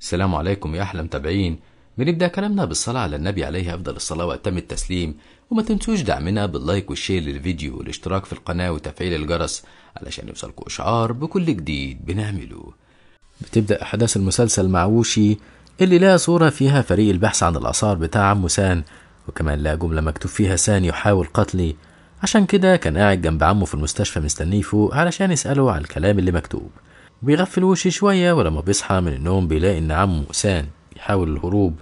السلام عليكم يا أحلى متابعين بنبدأ كلامنا بالصلاة على النبي عليه أفضل الصلاة وأتم التسليم وما تنسوش دعمنا باللايك والشير للفيديو والاشتراك في القناة وتفعيل الجرس علشان يوصلكوا إشعار بكل جديد بنعمله بتبدأ أحداث المسلسل مع ووشي اللي لها صورة فيها فريق البحث عن الآثار بتاع عمو سان وكمان لها جملة مكتوب فيها سان يحاول قتلي عشان كده كان قاعد جنب عمه في المستشفى مستنيه فوق علشان يسأله على الكلام اللي مكتوب وبيغفل وشي شوية ولما بيصحى من النوم بيلاقي إن عمه سان بيحاول الهروب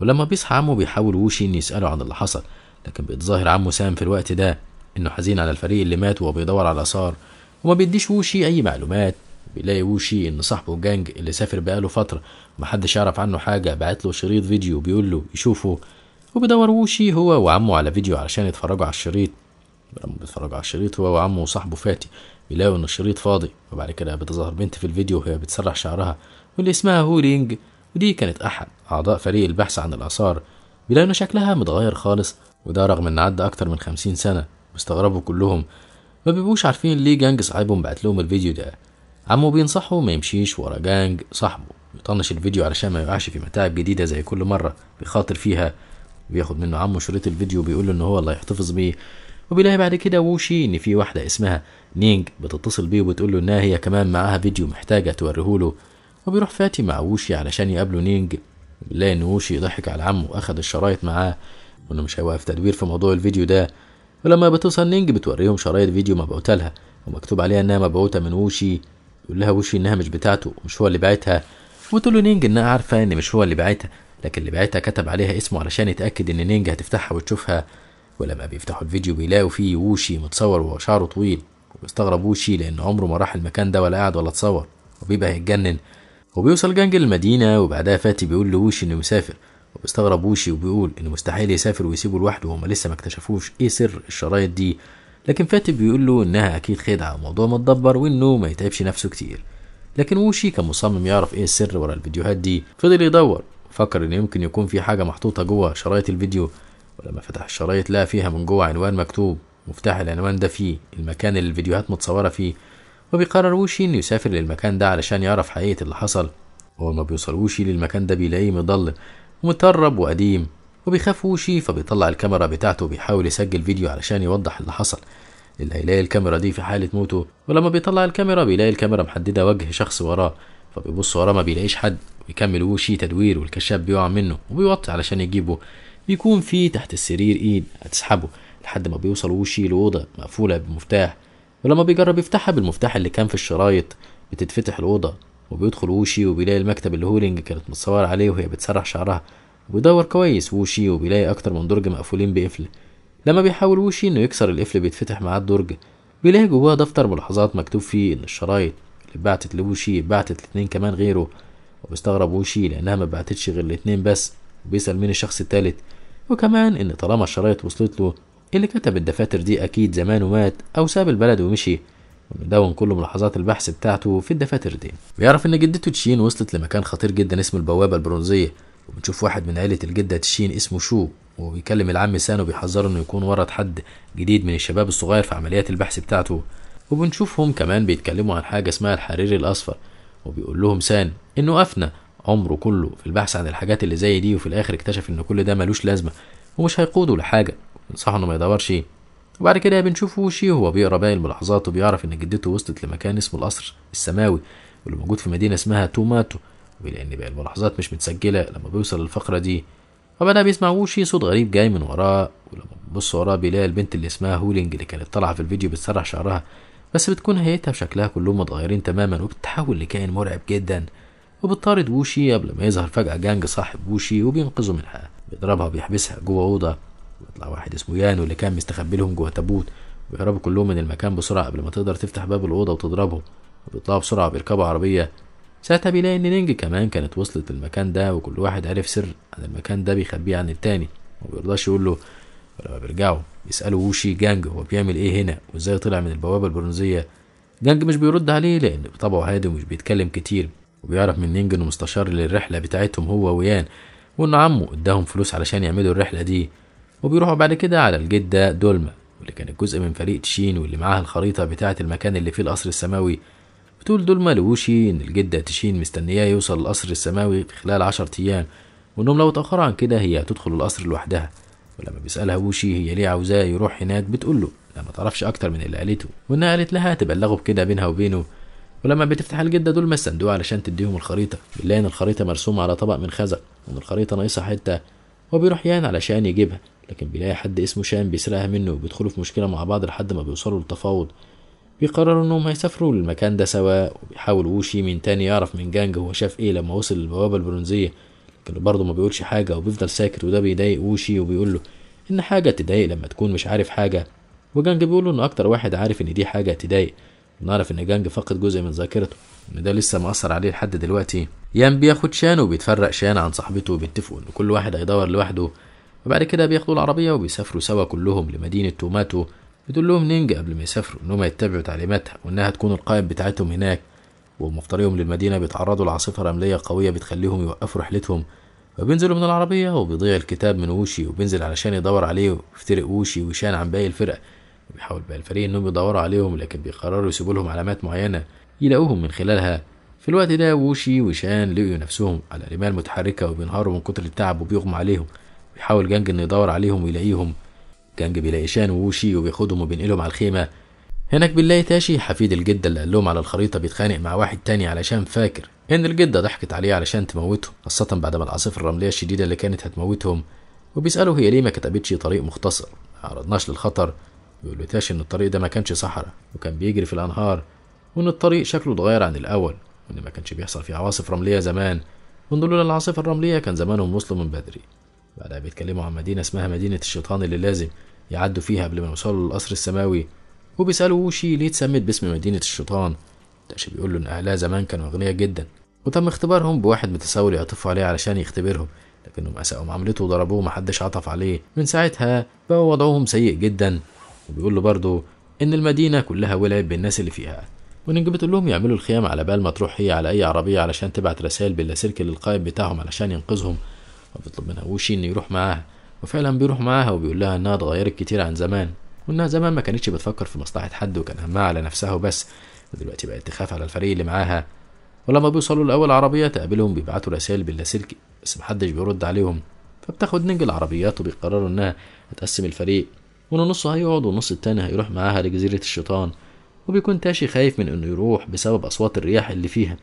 ولما بيصحى عمه بيحاول وشي إن يسأله عن اللي حصل لكن بيتظاهر عمه سام في الوقت ده إنه حزين على الفريق اللي مات وهو بيدور على آثار وما بيديش وشي إيه أي معلومات بيلاقي وشي إيه إن صاحبه جانج اللي سافر بقاله فترة ومحدش يعرف عنه حاجة بعت له شريط فيديو بيقول له يشوفه وبيدور وشي إيه هو وعمه على فيديو علشان يتفرجوا على الشريط لما بيتفرجوا على الشريط هو وعمه وصاحبه فاتي بيلاقوا ان الشريط فاضي وبعد كده بتظهر بنت في الفيديو وهي بتسرح شعرها واللي اسمها هولينج ودي كانت احد اعضاء فريق البحث عن الاثار بيلاقوا ان شكلها متغير خالص وده رغم ان عدى اكتر من خمسين سنه واستغربوا كلهم ما بيبقوش عارفين ليه جانج صاحبهم بعت لهم الفيديو ده عمو بينصحه ما يمشيش ورا جانج صاحبه يطنش الفيديو علشان ما يقعش في متاعب جديدة زي كل مرة بيخاطر فيها بياخد منه عمه شريط الفيديو بيقول له ان هو الله يحتفظ بيه وبيلاقي بعد كده ووشي ان في واحده اسمها نينج بتتصل بيه وبتقول له انها هي كمان معاها فيديو محتاجه توريهوله وبيروح فاتي مع ووشي علشان يقابله نينج بيلاقي ان ووشي ضحك على عمه واخد الشرايط معاه وانه مش هيوقف تدوير في موضوع الفيديو ده ولما بتوصل نينج بتوريهم شرايط فيديو مبعوته لها ومكتوب عليها انها مبعوته من ووشي يقول لها ووشي انها مش بتاعته ومش هو اللي باعتها وتقول له نينج انها عارفه ان مش هو اللي باعتها لكن اللي باعتها كتب عليها اسمه علشان يتاكد ان نينج هتفتحها وتشوفها ولما بيفتحوا الفيديو بيلاقوا فيه ووشي متصور وهو شعره طويل وبيستغرب ووشي لأن عمره ما راح المكان ده ولا قعد ولا اتصور وبيبقى هيتجنن وبيوصل جانج المدينة وبعدها فاتي بيقول لووشي إنه مسافر وبيستغرب ووشي وبيقول إنه مستحيل يسافر ويسيبه لوحده وهما لسه ما اكتشفوش إيه سر الشرايط دي لكن فاتي بيقول له إنها أكيد خدعة وموضوع متدبر وإنه ما يتعبش نفسه كتير لكن ووشي كان مصمم يعرف إيه السر ورا الفيديوهات دي فضل يدور فكر إن يمكن يكون في حاجة محطوطة جوه شرايط الفيديو ولما فتح الشرايط لقى فيها من جوه عنوان مكتوب مفتاح العنوان ده فيه المكان اللي الفيديوهات متصورة فيه وبيقرر ووشي إنه يسافر للمكان ده علشان يعرف حقيقة اللي حصل أول ما بيوصل ووشي للمكان ده بيلاقيه مضل ومترب وقديم وبيخاف ووشي فبيطلع الكاميرا بتاعته وبيحاول يسجل فيديو علشان يوضح اللي حصل اللي هيلاقي الكاميرا دي في حالة موته ولما بيطلع الكاميرا بيلاقي الكاميرا محددة وجه شخص وراه فبيبص وراه ما بيلاقيش حد بيكمل ووشي تدوير والكشاف بيقع منه وبيوطي علشان يجيبه بيكون في تحت السرير ايد هتسحبه لحد ما بيوصل وشي لأوضة مقفولة بمفتاح ولما بيجرب يفتحها بالمفتاح اللي كان في الشرايط بتتفتح الأوضة وبيدخل وشي وبيلاقي المكتب اللي هولينج كانت متصور عليه وهي بتسرح شعرها وبيدور كويس وشي وبيلاقي أكتر من درج مقفولين بقفل لما بيحاول وشي إنه يكسر القفل بيتفتح معاه الدرج بيلاقي جواه دفتر ملاحظات مكتوب فيه إن الشرايط اللي اتبعتت لوشي اتبعتت لاتنين كمان غيره وبيستغرب وشي لأنها ما بعتتش غير الاتنين بس وبيسأل مين الشخص التالت وكمان إن طالما الشرايط وصلت له اللي كتب الدفاتر دي أكيد زمانه مات أو ساب البلد ومشي ومدون كل ملاحظات البحث بتاعته في الدفاتر دي بيعرف ان جدته تشين وصلت لمكان خطير جدا اسمه البوابه البرونزيه وبنشوف واحد من عيله الجده تشين اسمه شو وبيكلم العم سان وبيحذره انه يكون ورط حد جديد من الشباب الصغير في عمليات البحث بتاعته وبنشوفهم كمان بيتكلموا عن حاجه اسمها الحرير الاصفر وبيقول لهم سان انه افنى عمره كله في البحث عن الحاجات اللي زي دي وفي الاخر اكتشف ان كل ده ملوش لازمه ومش هيقوده لحاجه انصحه انه ما يدورش وبعد كده بنشوف وشي وهو بيقرا باقي الملاحظات وبيعرف ان جدته وصلت لمكان اسمه القصر السماوي واللي موجود في مدينه اسمها توماتو ولان باقي الملاحظات مش متسجله لما بيوصل للفقره دي وبدا بيسمع وشي صوت غريب جاي من وراه ولما بيبص وراه بيلاقي البنت اللي اسمها هولينج اللي كانت طالعه في الفيديو بتسرح شعرها بس بتكون هيئتها وشكلها كلهم متغيرين تماما وبتتحول لكائن مرعب جدا وبتطارد ووشي قبل ما يظهر فجأة جانج صاحب ووشي وبينقذه منها بيضربها وبيحبسها جوه أوضة ويطلع واحد اسمه يانو اللي كان مستخبي لهم جوه تابوت ويهربوا كلهم من المكان بسرعة قبل ما تقدر تفتح باب الأوضة وتضربهم وبيطلعوا بسرعة بيركبوا عربية ساعتها بيلاقي إن نينج كمان كانت وصلت للمكان ده وكل واحد عارف سر عن المكان ده بيخبيه عن التاني ومبيرضاش يقول له ولما بيرجعوا بيسألوا ووشي جانج هو بيعمل إيه هنا وإزاي طلع من البوابة البرونزية جانج مش بيرد عليه لأن بطبعه هادي ومش بيتكلم كتير وبيعرف من نينج انه مستشار للرحله بتاعتهم هو ويان وان عمه اداهم فلوس علشان يعملوا الرحله دي وبيروحوا بعد كده على الجده دولما واللي كانت جزء من فريق تشين واللي معاها الخريطه بتاعه المكان اللي فيه القصر السماوي بتقول دولما لوشي ان الجده تشين مستنياه يوصل القصر السماوي في خلال عشر ايام وانهم لو اتاخروا عن كده هي هتدخل القصر لوحدها ولما بيسألها ووشي هي ليه عاوزاه يروح هناك بتقول له لا ما تعرفش أكتر من اللي قالته وإنها قالت لها تبلغه بكده بينها وبينه ولما بتفتح الجده دول ما استندوها علشان تديهم الخريطه بنلاقي ان الخريطه مرسومه على طبق من خزق وان الخريطه ناقصه حته هو بيروح يان علشان يجيبها لكن بيلاقي حد اسمه شان بيسرقها منه وبيدخلوا في مشكله مع بعض لحد ما بيوصلوا للتفاوض بيقرروا انهم هيسافروا للمكان ده سوا وبيحاول ووشي من تاني يعرف من جانج هو شاف ايه لما وصل للبوابه البرونزيه لكن برضه ما بيقولش حاجه وبيفضل ساكت وده بيضايق ووشي وبيقول له ان حاجه تضايق لما تكون مش عارف حاجه وجانج بيقول ان اكتر واحد عارف ان دي حاجه تضايق نعرف ان جانج فقد جزء من ذاكرته ان ده لسه مأثر عليه لحد دلوقتي يان بياخد شان وبيتفرق شان عن صاحبته وبيتفقوا ان كل واحد هيدور لوحده وبعد كده بياخدوا العربية وبيسافروا سوا كلهم لمدينة توماتو بتقول لهم نينجا قبل ما يسافروا انهم يتبعوا تعليماتها وانها تكون القائد بتاعتهم هناك وهم للمدينة بيتعرضوا لعاصفة رملية قوية بتخليهم يوقفوا رحلتهم فبينزلوا من العربية وبيضيع الكتاب من ووشي وبينزل علشان يدور عليه ويفترق ووشي وشان عن باقي الفرق حول بقى الفريق انهم يدوروا عليهم لكن بيقرروا يسيبوا لهم علامات معينه يلاقوهم من خلالها في الوقت ده ووشي وشان لقوا نفسهم على رمال متحركه وبينهاروا من كتر التعب وبيغمى عليهم بيحاول جانج انه يدور عليهم ويلاقيهم جانج بيلاقي شان ووشي وبياخدهم وبينقلهم على الخيمه هناك بنلاقي تاشي حفيد الجده اللي قال لهم على الخريطه بيتخانق مع واحد تاني علشان فاكر ان الجده ضحكت عليه علشان تموته خاصه بعد ما العاصفه الرمليه الشديده اللي كانت هتموتهم وبيسألوا هي ليه ما كتبتش طريق مختصر ما عرضناش للخطر ميقولتهاش إن الطريق ده ما كانش صحراء وكان بيجري في الأنهار وإن الطريق شكله اتغير عن الأول وإن ما كانش بيحصل فيه عواصف رملية زمان وإن لولا العاصفة الرملية كان زمانهم وصلوا من بدري بعدها بيتكلموا عن مدينة اسمها مدينة الشيطان اللي لازم يعدوا فيها قبل ما يوصلوا للقصر السماوي وبيسألوا وشي ليه اتسمت باسم مدينة الشيطان تاشي بيقول له إن أهلها زمان كانوا أغنياء جدا وتم اختبارهم بواحد متسول يعطفوا عليه علشان يختبرهم لكنهم أساءوا معاملته وضربوه ومحدش عطف عليه من ساعتها بقى وضعهم سيء جدا وبيقول له برضه إن المدينة كلها ولعت بالناس اللي فيها وإن بتقول لهم يعملوا الخيام على بال ما تروح هي على أي عربية علشان تبعت رسائل باللاسلكي للقائد بتاعهم علشان ينقذهم وبيطلب منها وشي إنه يروح معاها وفعلا بيروح معاها وبيقول لها إنها اتغيرت كتير عن زمان وإنها زمان ما كانتش بتفكر في مصلحة حد وكان همها على نفسها وبس ودلوقتي بقت تخاف على الفريق اللي معاها ولما بيوصلوا لأول عربية تقابلهم بيبعتوا رسائل باللاسلكي بس محدش بيرد عليهم فبتاخد نينج العربيات وبيقرروا إنها تقسم الفريق وان نصه هيقعد والنص التاني هيروح معاها لجزيرة الشيطان وبيكون تاشي خايف من انه يروح بسبب اصوات الرياح اللي فيها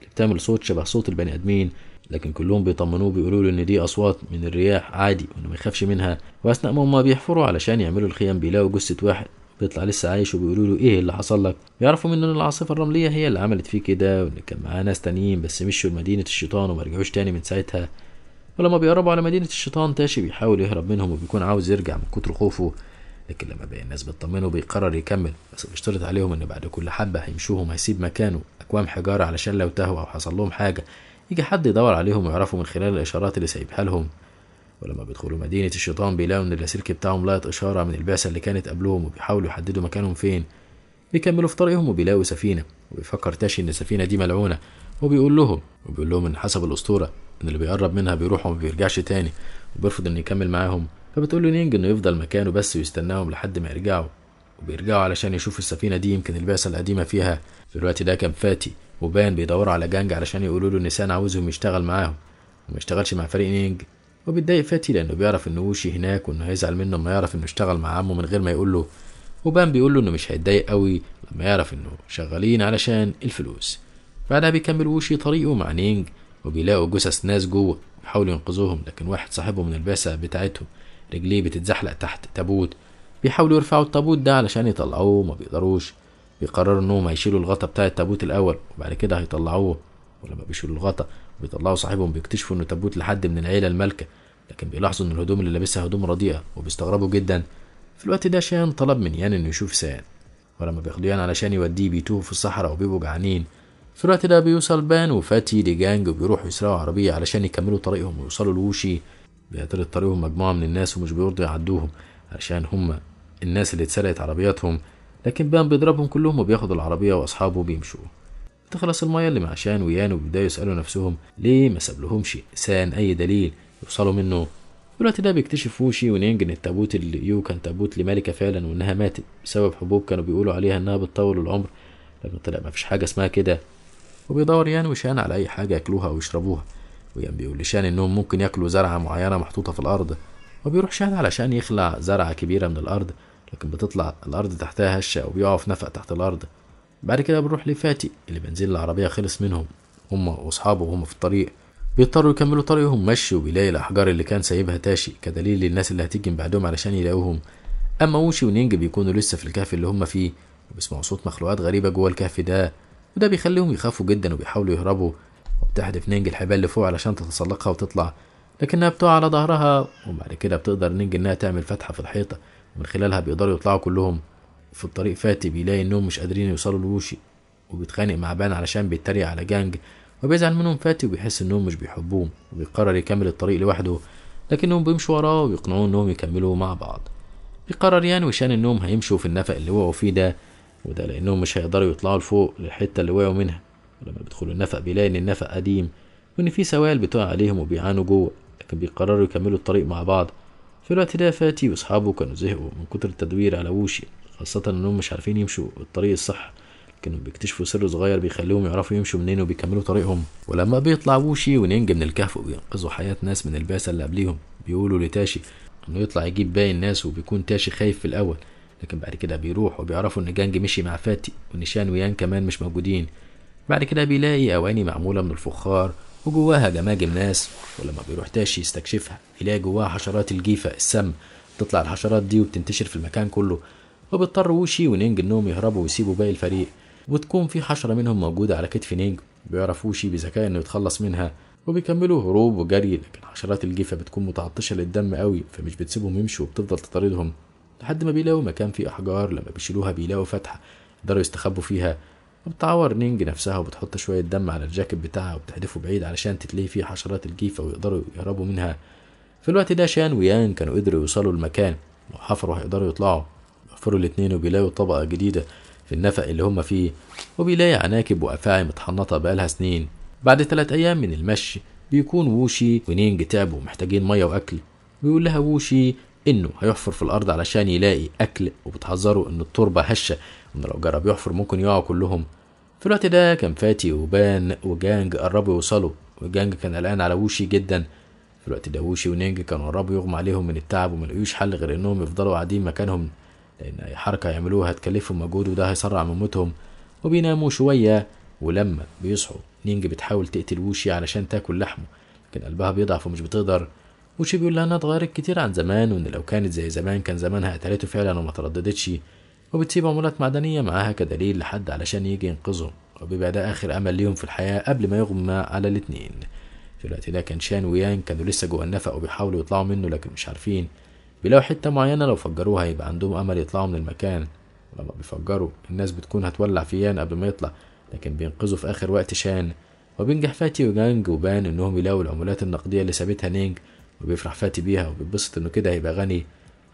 اللي بتعمل صوت شبه صوت البني ادمين لكن كلهم بيطمنوه بيقولوا له ان دي اصوات من الرياح عادي وانه ما يخافش منها واثناء ما هما بيحفروا علشان يعملوا الخيام بيلاقوا جثة واحد بيطلع لسه عايش وبيقولوا له ايه اللي حصل لك بيعرفوا منه ان العاصفه الرمليه هي اللي عملت فيه كده وان كان معاه ناس تانيين بس مشوا لمدينه الشيطان وما رجعوش تاني من ساعتها ولما بيقربوا على مدينه الشيطان تاشي بيحاول يهرب منهم وبيكون عاوز يرجع من كتر خوفه لكن لما بقى الناس بتطمنه بيقرر يكمل بس بيشترط عليهم ان بعد كل حبه هيمشوهم هيسيب مكانه اكوام حجاره علشان لو تهوا او حصل لهم حاجه يجي حد يدور عليهم ويعرفوا من خلال الاشارات اللي سايبها لهم ولما بيدخلوا مدينة الشيطان بيلاقوا إن اللاسلكي بتاعهم لقت إشارة من البعثة اللي كانت قبلهم وبيحاولوا يحددوا مكانهم فين بيكملوا في طريقهم وبيلاقوا سفينة وبيفكر تاشي إن السفينة دي ملعونة وبيقول لهم وبيقول لهم إن حسب الأسطورة إن اللي بيقرب منها بيروح وما بيرجعش تاني وبيرفض ان يكمل معاهم فبتقول له نينج انه يفضل مكانه بس ويستناهم لحد ما يرجعوا وبيرجعوا علشان يشوفوا السفينة دي يمكن البعثة القديمة فيها في الوقت ده كان فاتي وبان بيدوروا على جانج علشان يقولوا له ان سان عاوزهم يشتغل معاهم وما يشتغلش مع فريق نينج وبيتضايق فاتي لانه بيعرف ان وشي هناك وانه هيزعل منه لما يعرف انه اشتغل مع عمه من غير ما يقول له وبان بيقول له انه مش هيتضايق قوي لما يعرف انه شغالين علشان الفلوس بعدها بيكمل وشي طريقه مع نينج وبيلاقوا جثث ناس جوه بيحاولوا ينقذوهم لكن واحد صاحبه من البعثة بتاعتهم رجليه بتتزحلق تحت تابوت بيحاولوا يرفعوا التابوت ده علشان يطلعوه ما بيقدروش بيقرروا انهم هيشيلوا الغطا بتاع التابوت الاول وبعد كده هيطلعوه ولما بيشيلوا الغطا وبيطلعوا صاحبهم بيكتشفوا انه تابوت لحد من العيله المالكه لكن بيلاحظوا ان الهدوم اللي لابسها هدوم رديئه وبيستغربوا جدا في الوقت ده شيان طلب من يان انه يشوف سان ولما بياخدوا يان علشان يوديه بيتوه في الصحراء وبيبقوا جعانين في الوقت ده بيوصل بان وفاتي لجانج وبيروحوا يسرقوا عربيه علشان يكملوا طريقهم ويوصلوا لوشي بيعترض طريقهم مجموعة من الناس ومش بيرضوا يعدوهم علشان هم الناس اللي اتسرقت عربياتهم لكن بان بيضربهم كلهم وبياخد العربية وأصحابه بيمشوا تخلص المية اللي معشان ويان وبيبدأوا يسألوا نفسهم ليه ما لهمش إنسان أي دليل يوصلوا منه الوقت ده بيكتشف ووشي ونينج إن التابوت اللي يو كان تابوت لملكة فعلا وإنها ماتت بسبب حبوب كانوا بيقولوا عليها إنها بتطول العمر لكن طلع مفيش حاجة اسمها كده وبيدور يان وشان على أي حاجة ياكلوها أو يشربوها ويعني بيقول لشان انهم ممكن ياكلوا زرعه معينه محطوطه في الارض وبيروح شان علشان يخلع زرعه كبيره من الارض لكن بتطلع الارض تحتها هشه وبيقعوا في نفق تحت الارض بعد كده بنروح لفاتي اللي بنزين العربيه خلص منهم هم واصحابه وهم في الطريق بيضطروا يكملوا طريقهم مشي وبيلاقي الاحجار اللي كان سايبها تاشي كدليل للناس اللي هتيجي من بعدهم علشان يلاقوهم اما ووشي ونينج بيكونوا لسه في الكهف اللي هم فيه وبيسمعوا صوت مخلوقات غريبه جوه الكهف ده وده بيخليهم يخافوا جدا وبيحاولوا يهربوا وبتحذف نينج الحبال لفوق علشان تتسلقها وتطلع لكنها بتقع على ظهرها وبعد كده بتقدر نينج انها تعمل فتحة في الحيطة من خلالها بيقدروا يطلعوا كلهم في الطريق فاتي بيلاقي انهم مش قادرين يوصلوا لوشي وبيتخانق مع بان علشان بيتريق على جانج وبيزعل منهم فاتي وبيحس انهم مش بيحبوه وبيقرر يكمل الطريق لوحده لكنهم بيمشوا وراه ويقنعوه انهم يكملوا مع بعض بيقرر يان يعني وشان انهم هيمشوا في النفق اللي وقعوا فيه ده وده لانهم مش هيقدروا يطلعوا لفوق للحته اللي وقعوا منها ولما بيدخلوا النفق بيلاقي ان النفق قديم وان في سوائل بتقع عليهم وبيعانوا جوه لكن بيقرروا يكملوا الطريق مع بعض في الوقت ده فاتي واصحابه كانوا زهقوا من كتر التدوير على وشي خاصة انهم مش عارفين يمشوا الطريق الصح كانوا بيكتشفوا سر صغير بيخليهم يعرفوا يمشوا منين وبيكملوا طريقهم ولما بيطلع ووشي وننجي من الكهف وبينقذوا حياة ناس من البعثة اللي قبليهم بيقولوا لتاشي انه يطلع يجيب باقي الناس وبيكون تاشي خايف في الاول لكن بعد كده بيروح وبيعرفوا ان جانج مشي مع فاتي وان شان ويان كمان مش موجودين بعد كده بيلاقي أواني معمولة من الفخار وجواها جماجم ناس ولما بيروح تاشي يستكشفها يلاقي جواها حشرات الجيفة السم تطلع الحشرات دي وبتنتشر في المكان كله وبيضطر ووشي ونينج انهم يهربوا ويسيبوا باقي الفريق وتكون في حشرة منهم موجودة على كتف نينج بيعرف ووشي بذكاء انه يتخلص منها وبيكملوا هروب وجري لكن حشرات الجيفة بتكون متعطشة للدم قوي فمش بتسيبهم يمشوا وبتفضل تطاردهم لحد ما بيلاقوا مكان فيه أحجار لما بيشيلوها بيلاقوا فتحة يقدروا يستخبوا فيها وبتعور نينج نفسها وبتحط شوية دم على الجاكيت بتاعها وبتحدفه بعيد علشان تتلهي فيه حشرات الجيفة ويقدروا يهربوا منها في الوقت ده شان ويان كانوا قدروا يوصلوا المكان وحفروا هيقدروا يطلعوا بيحفروا الاتنين وبيلاقوا طبقة جديدة في النفق اللي هما فيه وبيلاقي عناكب وأفاعي متحنطة بقالها سنين بعد ثلاث أيام من المشي بيكون ووشي ونينج تعبوا ومحتاجين مية وأكل بيقول لها ووشي إنه هيحفر في الأرض علشان يلاقي أكل وبتحذره إن التربة هشة وإن لو جرب يحفر ممكن يقعوا كلهم في الوقت ده كان فاتي وبان وجانج قربوا يوصلوا وجانج كان قلقان على ووشي جدا في الوقت ده ووشي ونينج كانوا قربوا يغمى عليهم من التعب وملقوش حل غير انهم يفضلوا قاعدين مكانهم لان اي حركة يعملوها هتكلفهم مجهود وده هيسرع من موتهم وبيناموا شوية ولما بيصحوا نينج بتحاول تقتل ووشي علشان تاكل لحمه لكن قلبها بيضعف ومش بتقدر ووشي بيقول لها انها اتغيرت كتير عن زمان وان لو كانت زي زمان كان زمانها قتلته فعلا وما ترددتش وبتسيب عملات معدنية معاها كدليل لحد علشان يجي ينقذهم وبيبقى ده آخر أمل ليهم في الحياة قبل ما يغمى على الاتنين في الوقت ده كان شان ويان كانوا لسه جوه النفق وبيحاولوا يطلعوا منه لكن مش عارفين بيلاقوا حتة معينة لو فجروها هيبقى عندهم أمل يطلعوا من المكان ولما بيفجروا الناس بتكون هتولع في يان قبل ما يطلع لكن بينقذوا في آخر وقت شان وبينجح فاتي وجانج وبان إنهم يلاقوا العملات النقدية اللي سابتها نينج وبيفرح فاتي بيها وبيتبسط إنه كده هيبقى غني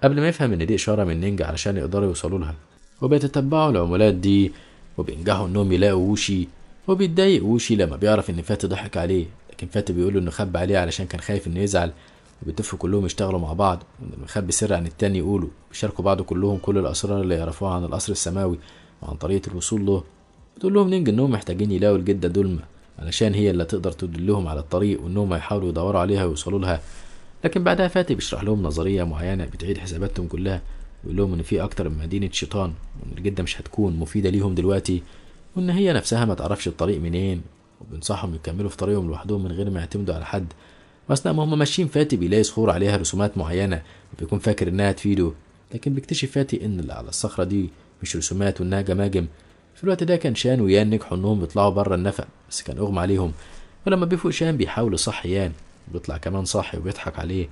قبل ما يفهم إن دي إشارة من نينج علشان يقدروا يوصلوا لها وبيتتبعوا العمولات دي وبينجحوا انهم يلاقوا ووشي وبيتضايق ووشي لما بيعرف ان فاتي ضحك عليه لكن فاتي بيقوله انه خب عليه علشان كان خايف انه يزعل وبيتفقوا كلهم يشتغلوا مع بعض وان المخبي سر عن التاني يقوله بيشاركوا بعض كلهم كل الاسرار اللي يعرفوها عن القصر السماوي وعن طريقه الوصول له بتقول لهم نينج انهم محتاجين يلاقوا الجده دولما علشان هي اللي تقدر تدلهم على الطريق وانهم هيحاولوا يدوروا عليها ويوصلوا لها لكن بعدها فاتي بيشرح لهم نظريه معينه بتعيد حساباتهم كلها يقول لهم ان في اكتر من مدينه شيطان وان الجده مش هتكون مفيده ليهم دلوقتي وان هي نفسها ما تعرفش الطريق منين وبنصحهم يكملوا في طريقهم لوحدهم من غير ما يعتمدوا على حد واثناء ما هم ماشيين فاتي بيلاقي صخور عليها رسومات معينه وبيكون فاكر انها تفيده لكن بيكتشف فاتي ان اللي على الصخره دي مش رسومات وانها جماجم في الوقت ده كان شان ويان نجحوا انهم يطلعوا بره النفق بس كان اغمى عليهم ولما بيفوق شان بيحاول يصحي يان بيطلع كمان صاحي وبيضحك عليه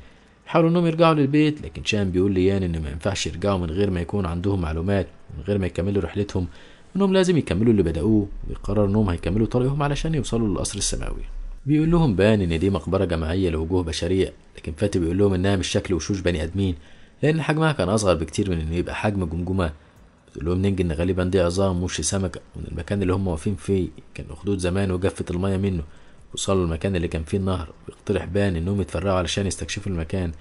حاولوا انهم يرجعوا للبيت لكن شان بيقول ليان يعني ان ما ينفعش يرجعوا من غير ما يكون عندهم معلومات من غير ما يكملوا رحلتهم انهم لازم يكملوا اللي بدأوه ويقرر انهم هيكملوا طريقهم علشان يوصلوا للقصر السماوي بيقول لهم بان ان دي مقبره جماعيه لوجوه بشريه لكن فاتي بيقول لهم انها مش شكل وشوش بني ادمين لان حجمها كان اصغر بكتير من انه يبقى حجم جمجمه بتقول لهم ننج ان غالبا دي عظام مش سمكه وان المكان اللي هم واقفين فيه كان اخدود زمان وجفت الميه منه وصلوا المكان اللي كان فيه النهر ويقترح بان انهم يتفرعوا علشان يستكشفوا المكان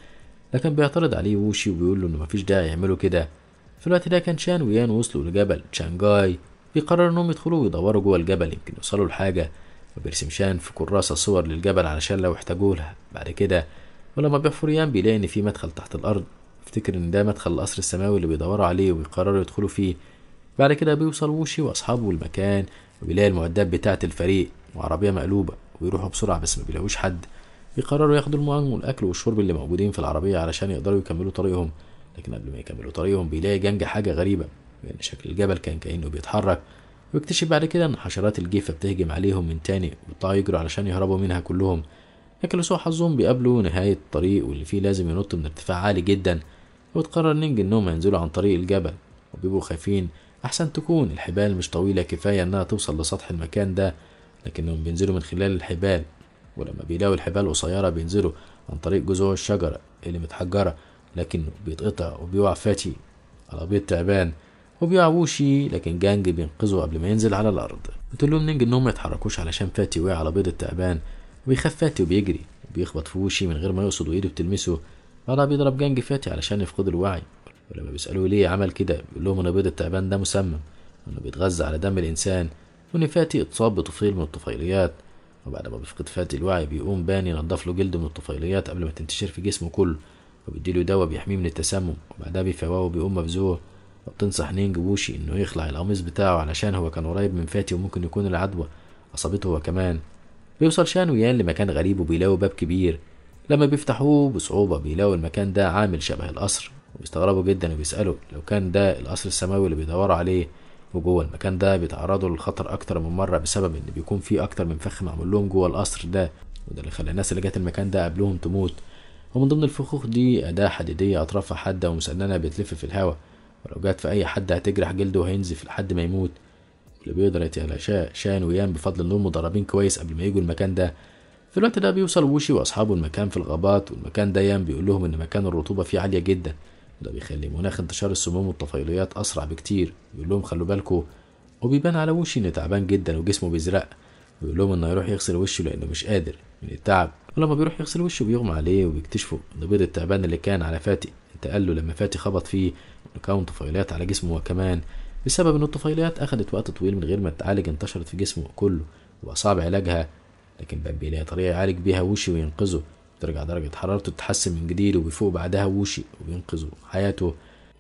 لكن بيعترض عليه ووشي وبيقول له انه مفيش داعي يعملوا كده في الوقت ده كان شان ويان وصلوا لجبل شانغاي بيقرروا انهم يدخلوا ويدوروا جوه الجبل يمكن يوصلوا لحاجة وبيرسم شان في كراسة صور للجبل علشان لو احتاجوا لها بعد كده ولما بيحفر يان بيلاقي ان في مدخل تحت الارض افتكر ان ده مدخل القصر السماوي اللي بيدوروا عليه ويقرروا يدخلوا فيه بعد كده بيوصل ووشي واصحابه المكان وبيلاقي المعدات بتاعة الفريق وعربية مقلوبة ويروحوا بسرعة بس ما بيلاقوش حد بيقرروا ياخدوا المعلم والأكل والشرب اللي موجودين في العربية علشان يقدروا يكملوا طريقهم لكن قبل ما يكملوا طريقهم بيلاقي جنجة حاجة غريبة لأن يعني شكل الجبل كان كأنه بيتحرك ويكتشف بعد كده إن حشرات الجيفة بتهجم عليهم من تاني ويطلعوا يجروا علشان يهربوا منها كلهم لكن لسوء حظهم بيقابلوا نهاية الطريق واللي فيه لازم ينطوا من ارتفاع عالي جدا وتقرر نينج إنهم هينزلوا عن طريق الجبل وبيبقوا خايفين أحسن تكون الحبال مش طويلة كفاية إنها توصل لسطح المكان ده لكنهم بينزلوا من خلال الحبال ولما بيلاقوا الحبال قصيرة بينزلوا عن طريق جذوع الشجرة اللي متحجرة لكنه بيتقطع وبيقع فاتي على بيض تعبان وبيقع وشي لكن جانج بينقذه قبل ما ينزل على الأرض بتقول لهم نينج إنهم ميتحركوش علشان فاتي وقع على بيض التعبان وبيخاف فاتي وبيجري وبيخبط في وشي من غير ما يقصد وإيده بتلمسه بعدها بيضرب جانج فاتي علشان يفقد الوعي ولما بيسألوه ليه عمل كده بيقول لهم إن بيض التعبان ده مسمم وإنه بيتغذى على دم الإنسان وإن فاتي اتصاب بطفيل من الطفيليات وبعد ما بيفقد فاتي الوعي بيقوم باني ينضف له جلده من الطفيليات قبل ما تنتشر في جسمه كله وبيديله دواء بيحميه من التسمم وبعدها بيفواه وبيقوم مفزوع وبتنصح نينج ووشي إنه يخلع القميص بتاعه علشان هو كان قريب من فاتي وممكن يكون العدوى أصابته هو كمان بيوصل شان ويان لمكان غريب وبيلاقوا باب كبير لما بيفتحوه بصعوبة بيلاقوا المكان ده عامل شبه القصر وبيستغربوا جدا وبيسألوا لو كان ده القصر السماوي اللي بيدوروا عليه وجوه المكان ده بيتعرضوا للخطر اكتر من مره بسبب ان بيكون في اكتر من فخ معمول لهم جوه القصر ده وده اللي خلى الناس اللي جت المكان ده قبلهم تموت ومن ضمن الفخوخ دي اداه حديديه اطرافها حاده ومسننه بتلف في الهواء ولو جت في اي حد هتجرح جلده وهينزف لحد ما يموت اللي بيقدر يتلاشاه شان ويان بفضل انهم مدربين كويس قبل ما يجوا المكان ده في الوقت ده بيوصل ووشي واصحابه المكان في الغابات والمكان ده يان بيقول لهم ان مكان الرطوبه فيه عاليه جدا وده بيخلي مناخ انتشار السموم والطفيليات أسرع بكتير يقول لهم خلوا بالكوا وبيبان على وشي إنه تعبان جدا وجسمه بيزرق ويقول لهم إنه هيروح يغسل وشه لأنه مش قادر من التعب ولما بيروح يغسل وشه بيغمى عليه وبيكتشفوا إن بيض التعبان اللي كان على فاتي انتقل له لما فاتي خبط فيه وكون طفيليات على جسمه هو كمان بسبب إن الطفيليات أخدت وقت طويل من غير ما تتعالج انتشرت في جسمه كله وبقى صعب علاجها لكن بقى بيلاقي طريقة يعالج بيها وشي وينقذه ترجع درجة حرارته تتحسن من جديد وبيفوق بعدها ووشي وبينقذوا حياته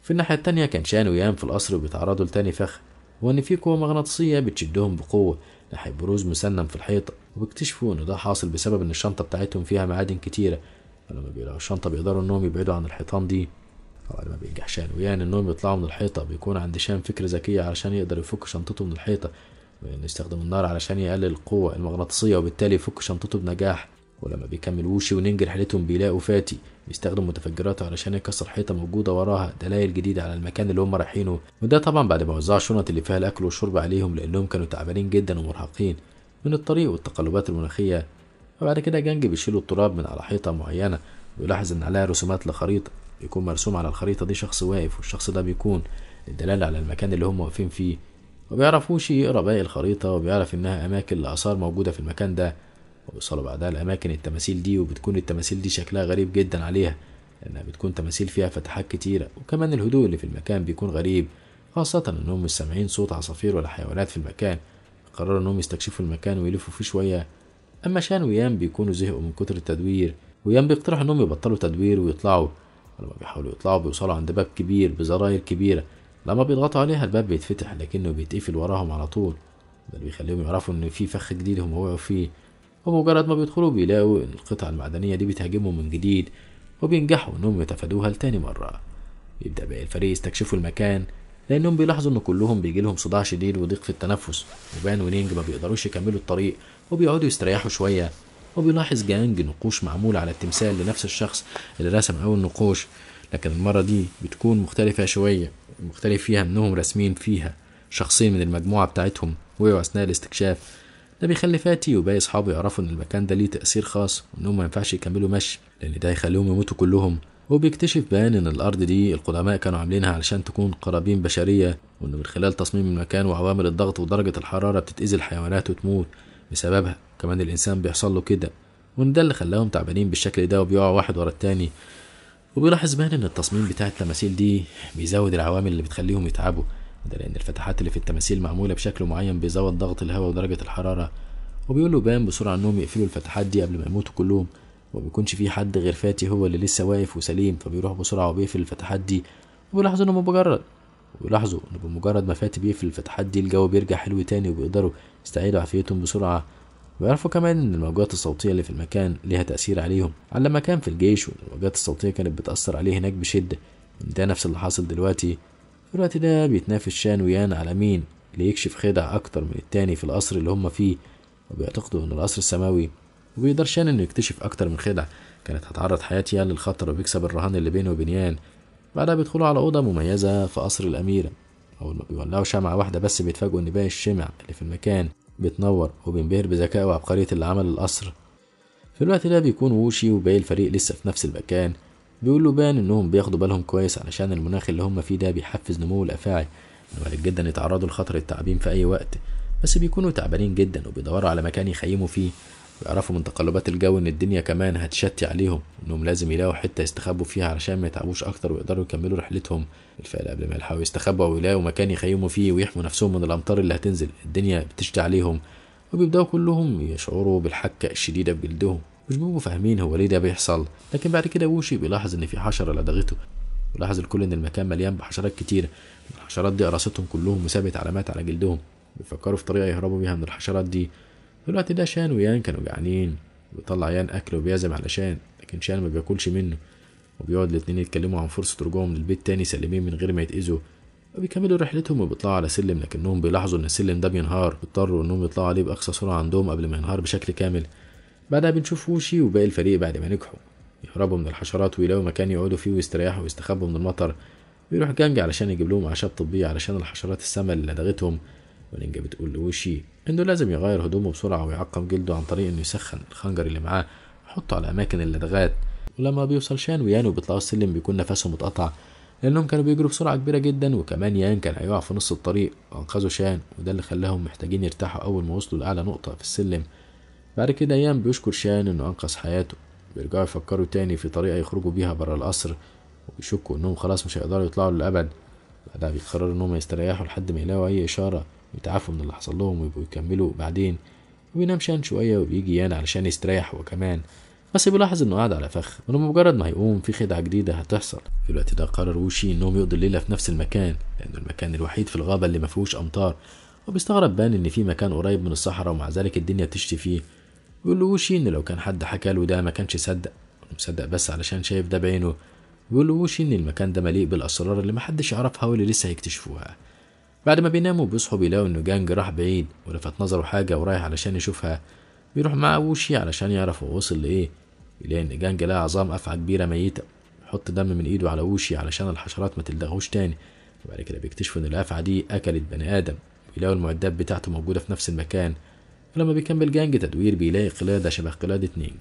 في الناحية التانية كان شان ويام في القصر بيتعرضوا لتاني فخ وإن في قوة مغناطيسية بتشدهم بقوة ناحية بروز مسنم في الحيطة وبيكتشفوا إن ده حاصل بسبب إن الشنطة بتاعتهم فيها معادن كتيرة فلما بيلاقوا الشنطة بيقدروا إنهم يبعدوا عن الحيطان دي طبعا ما بينجح شان ويان إنهم يطلعوا من الحيطة بيكون عند شان فكرة ذكية علشان يقدر يفك شنطته من الحيطة وإنه يستخدم النار علشان يقلل القوة المغناطيسية وبالتالي يفك شنطته بنجاح ولما بيكمل ووشي ونينجر رحلتهم بيلاقوا فاتي بيستخدم متفجرات علشان يكسر حيطه موجوده وراها دلائل جديده على المكان اللي هم رايحينه وده طبعا بعد ما وزعوا الشنط اللي فيها الاكل والشرب عليهم لانهم كانوا تعبانين جدا ومرهقين من الطريق والتقلبات المناخيه وبعد كده جانج بيشيل التراب من على حيطه معينه ويلاحظ ان عليها رسومات لخريطه بيكون مرسوم على الخريطه دي شخص واقف والشخص ده بيكون الدلاله على المكان اللي هم واقفين فيه وبيعرف ووشي يقرا باقي الخريطه وبيعرف انها اماكن لاثار موجوده في المكان ده وبيوصلوا بعدها لأماكن التماثيل دي وبتكون التماثيل دي شكلها غريب جدا عليها لأنها بتكون تماثيل فيها فتحات كتيرة وكمان الهدوء اللي في المكان بيكون غريب خاصة إنهم مش سامعين صوت عصافير ولا حيوانات في المكان قرروا إنهم يستكشفوا المكان ويلفوا فيه شوية أما شان ويام بيكونوا زهقوا من كتر التدوير ويام بيقترح إنهم يبطلوا تدوير ويطلعوا ولما بيحاولوا يطلعوا بيوصلوا عند باب كبير بزراير كبيرة لما بيضغطوا عليها الباب بيتفتح لكنه بيتقفل وراهم على طول ده بيخليهم يعرفوا إن في فخ جديد هم وقعوا فيه ومجرد ما بيدخلوا بيلاقوا إن القطع المعدنية دي بتهاجمهم من جديد وبينجحوا إنهم يتفادوها لتاني مرة بيبدأ باقي الفريق يستكشفوا المكان لأنهم بيلاحظوا إن كلهم بيجيلهم صداع شديد وضيق في التنفس وبان ونينج ما بيقدروش يكملوا الطريق وبيقعدوا يستريحوا شوية وبيلاحظ جانج نقوش معمولة على التمثال لنفس الشخص اللي رسم أول نقوش لكن المرة دي بتكون مختلفة شوية المختلف فيها إنهم راسمين فيها شخصين من المجموعة بتاعتهم وقعوا أثناء الاستكشاف ده بيخلي فاتي وباقي اصحابه يعرفوا ان المكان ده ليه تاثير خاص وانهم ما ينفعش يكملوا مشي لان ده هيخليهم يموتوا كلهم وبيكتشف بان ان الارض دي القدماء كانوا عاملينها علشان تكون قرابين بشريه وان من خلال تصميم المكان وعوامل الضغط ودرجه الحراره بتتاذي الحيوانات وتموت بسببها كمان الانسان بيحصل له كده وان ده اللي خلاهم تعبانين بالشكل ده وبيقعوا واحد ورا التاني وبيلاحظ بان ان التصميم بتاع التماثيل دي بيزود العوامل اللي بتخليهم يتعبوا ده لأن الفتحات اللي في التماثيل معمولة بشكل معين بيزود ضغط الهواء ودرجة الحرارة وبيقول له بان بسرعة إنهم يقفلوا الفتحات دي قبل ما يموتوا كلهم ومبيكونش في حد غير فاتي هو اللي لسه واقف وسليم فبيروح بسرعة وبيقفل الفتحات دي وبيلاحظوا إنه مجرد ويلاحظوا إن بمجرد ما فاتي بيقفل الفتحات دي الجو بيرجع حلو تاني وبيقدروا يستعيدوا عافيتهم بسرعة ويعرفوا كمان إن الموجات الصوتية اللي في المكان ليها تأثير عليهم على لما كان في الجيش والموجات الصوتية كانت بتأثر عليه هناك بشدة ده نفس اللي حاصل دلوقتي الوقت ده بيتنافس شان ويان على مين اللي يكشف خدع أكتر من التاني في القصر اللي هما فيه وبيعتقدوا إن القصر سماوي وبيقدر شان إنه يكتشف أكتر من خدع كانت هتعرض حياة يان للخطر وبيكسب الرهان اللي بينه وبين يان بعدها بيدخلوا على أوضة مميزة في قصر الأميرة أول ما بيولعوا شمعة واحدة بس بيتفاجئوا إن باقي الشمع اللي في المكان بتنور وبينبهر بذكاء وعبقرية اللي عمل القصر في الوقت ده بيكون ووشي وباقي الفريق لسه في نفس المكان بيقولوا بان انهم بياخدوا بالهم كويس علشان المناخ اللي هم فيه ده بيحفز نمو الافاعي وارد جدا يتعرضوا لخطر التعبين في اي وقت بس بيكونوا تعبانين جدا وبيدوروا على مكان يخيموا فيه ويعرفوا من تقلبات الجو ان الدنيا كمان هتشتي عليهم انهم لازم يلاقوا حته يستخبوا فيها علشان ما يتعبوش اكتر ويقدروا يكملوا رحلتهم بالفعل قبل ما يلحقوا يستخبوا ويلاقوا مكان يخيموا فيه ويحموا نفسهم من الامطار اللي هتنزل الدنيا بتشتي عليهم وبيبداوا كلهم يشعروا بالحكه الشديده بجلدهم مش بيبقوا فاهمين هو ليه ده بيحصل لكن بعد كده ووشي بيلاحظ ان في حشره لدغته ولاحظ الكل ان المكان مليان بحشرات كتير الحشرات دي قرصتهم كلهم وسابت علامات على جلدهم بيفكروا في طريقه يهربوا بيها من الحشرات دي في الوقت ده شان ويان كانوا جعانين بيطلع يان اكل وبيعزم على شان لكن شان ما بياكلش منه وبيقعد الاتنين يتكلموا عن فرصة رجوعهم للبيت تاني سالمين من غير ما يتأذوا وبيكملوا رحلتهم وبيطلعوا على سلم لكنهم بيلاحظوا ان السلم ده بينهار بيضطروا انهم يطلعوا عليه بأقصى سرعة عندهم قبل ما ينهار بشكل كامل بعدها بنشوف ووشي وباقي الفريق بعد ما نجحوا يهربوا من الحشرات ويلاقوا مكان يقعدوا فيه ويستريحوا ويستخبوا من المطر بيروح جانج علشان يجيب لهم أعشاب طبية علشان الحشرات السما اللي لدغتهم ونينجا بتقول لوشي إنه لازم يغير هدومه بسرعة ويعقم جلده عن طريق إنه يسخن الخنجر اللي معاه ويحطه على أماكن اللدغات ولما بيوصل شان ويان وبيطلعوا السلم بيكون نفسهم متقطع لأنهم كانوا بيجروا بسرعة كبيرة جدا وكمان يان كان هيقع في نص الطريق وأنقذوا شان وده اللي خلاهم محتاجين يرتاحوا أول ما وصلوا لأعلى نقطة في السلم بعد كده أيام بيشكر شان إنه أنقذ حياته بيرجعوا يفكروا تاني في طريقة يخرجوا بيها برا القصر وبيشكوا إنهم خلاص مش هيقدروا يطلعوا للأبد بعدها بيقرروا إنهم يستريحوا لحد ما يلاقوا أي إشارة يتعافوا من اللي حصل لهم ويبقوا يكملوا بعدين وبينام شان شوية وبيجي يان علشان يستريح هو كمان بس بيلاحظ انه قاعد على فخ وانه مجرد ما هيقوم في خدعه جديده هتحصل في الوقت ده قرر وشي انهم يقضوا الليله في نفس المكان لانه المكان الوحيد في الغابه اللي مفيهوش امطار وبيستغرب بان ان في مكان قريب من الصحراء ومع ذلك الدنيا بتشتي فيه بيقول له وشين لو كان حد حكى له ده ما كانش صدق مصدق بس علشان شايف ده بعينه بيقول له وشي ان المكان ده مليء بالاسرار اللي محدش يعرفها واللي لسه هيكتشفوها بعد ما بيناموا بيصحوا بيلاقوا انه جانج راح بعيد ولفت نظره حاجه ورايح علشان يشوفها بيروح مع وشي إيه علشان يعرف هو وصل لايه يلاقي ان جانج لها عظام افعى كبيره ميته يحط دم من ايده على وشي علشان الحشرات ما تلدغوش تاني وبعد كده بيكتشفوا ان الافعى دي اكلت بني ادم ويلاقوا المعدات بتاعته موجوده في نفس المكان ولما بيكمل جانج تدوير بيلاقي قلادة شبه قلادة نينج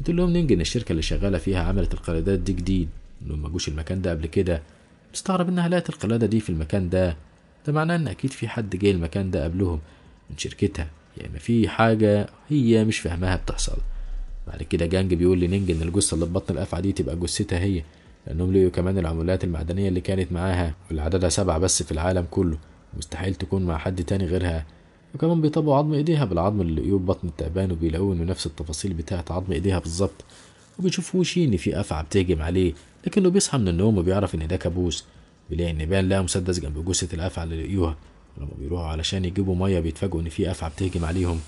بتقول لهم نينج إن الشركة اللي شغالة فيها عملت القلادات دي جديد إنهم مجوش جوش المكان ده قبل كده بتستغرب إنها لقت القلادة دي في المكان ده ده معناه إن أكيد في حد جاي المكان ده قبلهم من شركتها يعني إما في حاجة هي مش فاهماها بتحصل بعد كده جانج بيقول لنينج إن الجثة اللي في بطن الأفعى دي تبقى جثتها هي لأنهم لقوا كمان العملات المعدنية اللي كانت معاها واللي عددها سبعة بس في العالم كله مستحيل تكون مع حد تاني غيرها وكمان بيطبقوا عظم ايديها بالعظم اللي قيوب بطن التعبان وبيلونوا نفس التفاصيل بتاعه عظم ايديها بالظبط وبيشوفوش ان في افعى بتهجم عليه لكنه بيصحى من النوم وبيعرف ان ده كابوس بيلاقي ان بان لها مسدس جنب جثه الافعى اللي لقيوها ولما بيروحوا علشان يجيبوا ميه بيتفاجئوا ان في افعى بتهجم عليهم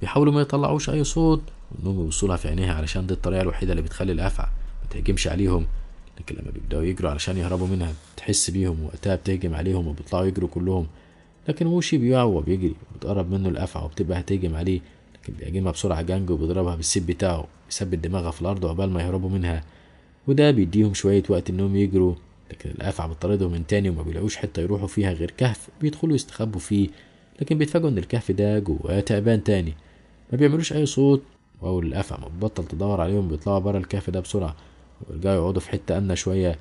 بيحاولوا ما يطلعوش اي صوت والنوم يبصولها في عينيها علشان دي الطريقه الوحيده اللي بتخلي الافعى ما تهجمش عليهم لكن لما بيبداوا يجروا علشان يهربوا منها بتحس بيهم وقتها بتهجم عليهم وبيطلعوا يجروا كلهم لكن موشي بيقع بيجري بتقرب منه الأفعى وبتبقى هتهجم عليه لكن بيهاجمها بسرعة جانج وبيضربها بالسيب بتاعه بيثبت دماغها في الأرض عقبال ما يهربوا منها وده بيديهم شوية وقت إنهم يجروا لكن الأفعى بتطاردهم من تاني وما بيلاقوش حتة يروحوا فيها غير كهف بيدخلوا يستخبوا فيه لكن بيتفاجئوا إن الكهف ده جواه تعبان تاني ما بيعملوش أي صوت وأول الأفعى ما بتبطل تدور عليهم بيطلعوا بره الكهف ده بسرعة ويرجعوا يقعدوا في حتة أمنة شوية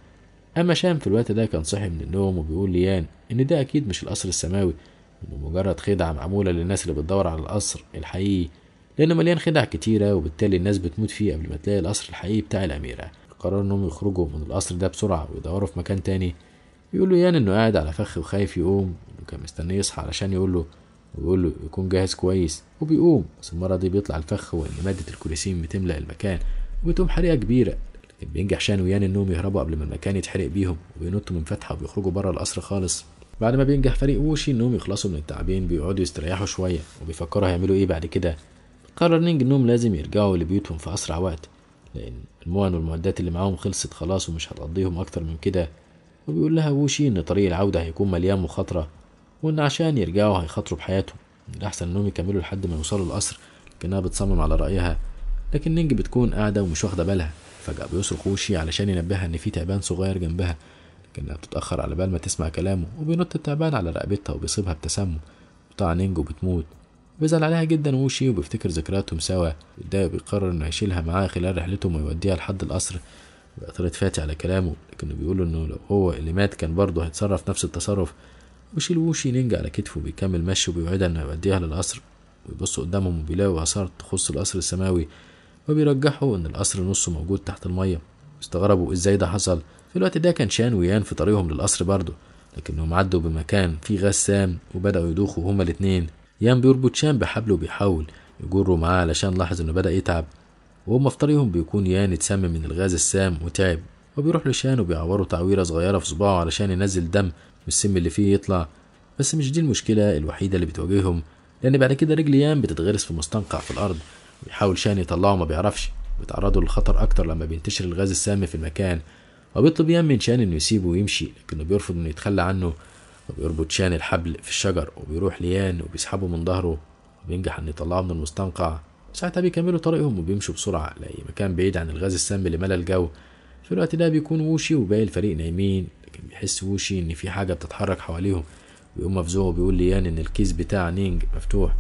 أما شام في الوقت ده كان صاحي من النوم وبيقول ليان إن ده أكيد مش القصر السماوي إنه مجرد خدعة معمولة للناس اللي بتدور على القصر الحقيقي لأنه مليان خدع كتيرة وبالتالي الناس بتموت فيه قبل ما تلاقي القصر الحقيقي بتاع الأميرة قرروا إنهم يخرجوا من القصر ده بسرعة ويدوروا في مكان تاني بيقول له يان إنه قاعد على فخ وخايف يقوم إنه كان مستنيه يصحى علشان يقول له ويقول له يكون جاهز كويس وبيقوم بس المرة دي بيطلع الفخ وإن مادة الكوريسين بتملأ المكان وبتقوم حريقة كبيرة بينجح شان ويان انهم يهربوا قبل ما المكان يتحرق بيهم وبينطوا من فتحه وبيخرجوا بره القصر خالص بعد ما بينجح فريق ووشي انهم يخلصوا من التعبين بيقعدوا يستريحوا شويه وبيفكروا هيعملوا ايه بعد كده قرر نينج انهم لازم يرجعوا لبيوتهم في اسرع وقت لان المؤن والمعدات اللي معاهم خلصت خلاص ومش هتقضيهم اكتر من كده وبيقول لها ووشي ان طريق العوده هيكون مليان مخاطره وان عشان يرجعوا هيخاطروا بحياتهم من الاحسن انهم يكملوا لحد ما يوصلوا القصر لكنها بتصمم على رايها لكن نينج بتكون قاعده ومش واخده بالها فجأة بيصرخ وشي علشان ينبهها إن في تعبان صغير جنبها لكنها بتتأخر على بال ما تسمع كلامه وبينط التعبان على رقبتها وبيصيبها بتسمم وطبعا نينجو بتموت بيزعل عليها جدا وشي وبيفتكر ذكرياتهم سوا بيتضايق بيقرر انه يشيلها معاه خلال رحلتهم ويوديها لحد القصر بيعترض فاتي على كلامه لكنه بيقول انه لو هو اللي مات كان برضه هيتصرف نفس التصرف وشيل وشي نينجا على كتفه وبيكمل مشي وبيوعدها انه يوديها للقصر ويبص قدامهم وبيلاقوا آثار تخص القصر السماوي وبيرجحوا إن القصر نصه موجود تحت المية واستغربوا إزاي ده حصل في الوقت ده كان شان ويان في طريقهم للقصر برضه لكنهم عدوا بمكان فيه غسام وبدأوا يدوخوا هما الاتنين يان بيربط شان بحبل وبيحاول يجروا معاه علشان لاحظ إنه بدأ يتعب وهما في طريقهم بيكون يان اتسمم من الغاز السام وتعب وبيروح لشان وبيعوره تعويرة صغيرة في صباعه علشان ينزل دم والسم اللي فيه يطلع بس مش دي المشكلة الوحيدة اللي بتواجههم لأن بعد كده رجل يان بتتغرس في مستنقع في الأرض ويحاول شان يطلعه ما بيعرفش بيتعرضوا للخطر أكتر لما بينتشر الغاز السام في المكان وبيطلب يان من شان إنه يسيبه ويمشي لكنه بيرفض إنه يتخلى عنه وبيربط شان الحبل في الشجر وبيروح ليان وبيسحبه من ظهره وبينجح إنه يطلعه من المستنقع ساعتها بيكملوا طريقهم وبيمشوا بسرعة لأي مكان بعيد عن الغاز السام اللي ملا الجو في الوقت ده بيكون ووشي وباقي الفريق نايمين لكن بيحس ووشي إن في حاجة بتتحرك حواليهم ويقوم مفزوع وبيقول ليان إن الكيس بتاع نينج مفتوح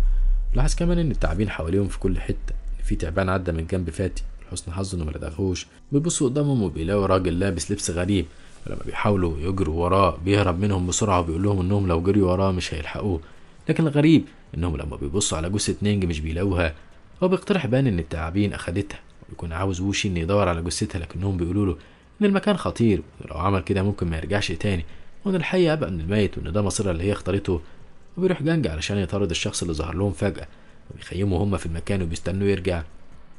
لاحظ كمان ان التعابين حواليهم في كل حته ان في تعبان عدى من جنب فاتي لحسن حظه انه ملدغهوش بيبصوا قدامهم وبيلاقوا راجل لابس لبس غريب ولما بيحاولوا يجروا وراه بيهرب منهم بسرعه وبيقول لهم انهم لو جريوا وراه مش هيلحقوه لكن الغريب انهم لما بيبصوا على جثه نينج مش بيلاقوها هو بيقترح بان ان التعابين اخدتها ويكون عاوز ووشي ان يدور على جثتها لكنهم بيقولوا له ان المكان خطير وإن لو عمل كده ممكن ما يرجعش تاني وان الحقيقه ابقى من الميت وان ده مصيرها اللي هي اختارته وبيروح جانج علشان يطارد الشخص اللي ظهر لهم فجأة وبيخيموا هما في المكان وبيستنوه يرجع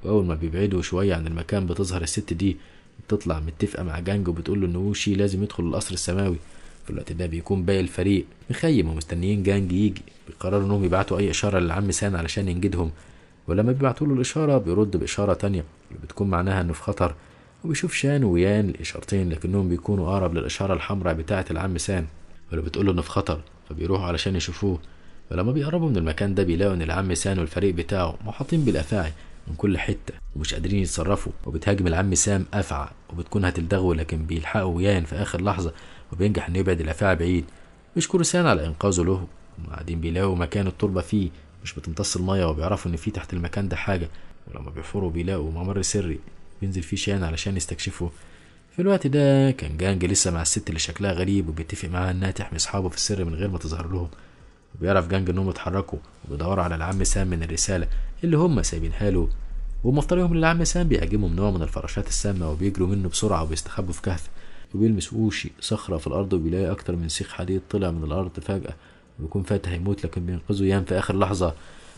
وأول ما بيبعدوا شوية عن المكان بتظهر الست دي بتطلع متفقة مع جانج وبتقول له إن ووشي لازم يدخل القصر السماوي في الوقت ده بيكون باقي الفريق مخيم ومستنيين جانج يجي بيقرروا إنهم يبعتوا أي إشارة للعم سان علشان ينجدهم ولما بيبعتوا له الإشارة بيرد بإشارة تانية اللي بتكون معناها إنه في خطر وبيشوف شان ويان الإشارتين لكنهم بيكونوا أقرب للإشارة الحمراء بتاعة العم سان واللي بتقول له إنه في خطر فبيروحوا علشان يشوفوه فلما بيقربوا من المكان ده بيلاقوا ان العم سان والفريق بتاعه محاطين بالافاعي من كل حته ومش قادرين يتصرفوا وبتهاجم العم سام افعى وبتكون هتلدغه لكن بيلحقوا ويان في اخر لحظه وبينجح انه يبعد الافاعي بعيد بيشكروا سان على انقاذه له وبعدين بيلاقوا مكان التربه فيه مش بتمتص الميه وبيعرفوا ان في تحت المكان ده حاجه ولما بيحفروا بيلاقوا ممر سري بينزل فيه شان علشان يستكشفه في الوقت ده كان جانج لسه مع الست اللي شكلها غريب وبيتفق معاها انها تحمي اصحابه في السر من غير ما تظهر لهم وبيعرف جانج انهم اتحركوا وبيدوروا على العم سام من الرساله اللي هم سايبينها له ومفترضهم ان العم سام بيهاجمهم نوع من الفراشات السامه وبيجروا منه بسرعه وبيستخبوا في كهف وبيلمس اوشي صخره في الارض وبيلاقي اكتر من سيخ حديد طلع من الارض فجاه ويكون فاتح يموت لكن بينقذه يان في اخر لحظه